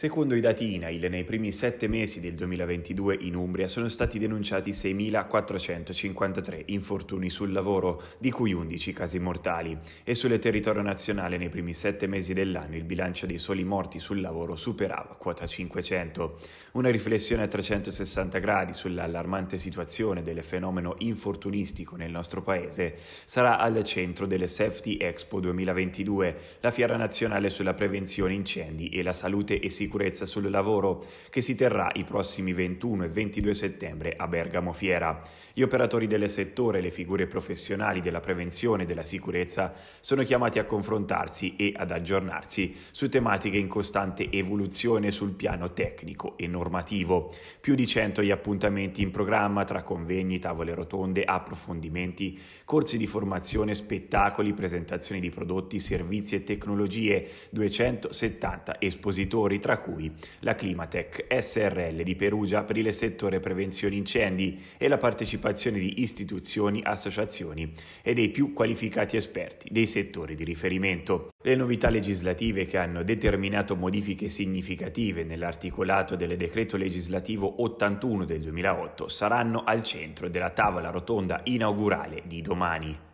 Secondo i dati INAIL, nei primi sette mesi del 2022 in Umbria sono stati denunciati 6.453 infortuni sul lavoro, di cui 11 casi mortali, e sul territorio nazionale nei primi sette mesi dell'anno il bilancio dei soli morti sul lavoro superava quota 500. Una riflessione a 360 gradi sull'allarmante situazione del fenomeno infortunistico nel nostro paese sarà al centro delle Safety Expo 2022, la fiera nazionale sulla prevenzione incendi e la salute e sicurezza sicurezza sul lavoro che si terrà i prossimi 21 e 22 settembre a Bergamo Fiera. Gli operatori del settore e le figure professionali della prevenzione e della sicurezza sono chiamati a confrontarsi e ad aggiornarsi su tematiche in costante evoluzione sul piano tecnico e normativo. Più di 100 gli appuntamenti in programma tra convegni, tavole rotonde, approfondimenti, corsi di formazione, spettacoli, presentazioni di prodotti, servizi e tecnologie, 270 espositori tra tra cui la Climatec SRL di Perugia per il settore prevenzione incendi e la partecipazione di istituzioni, associazioni e dei più qualificati esperti dei settori di riferimento. Le novità legislative che hanno determinato modifiche significative nell'articolato del decreto legislativo 81 del 2008 saranno al centro della tavola rotonda inaugurale di domani.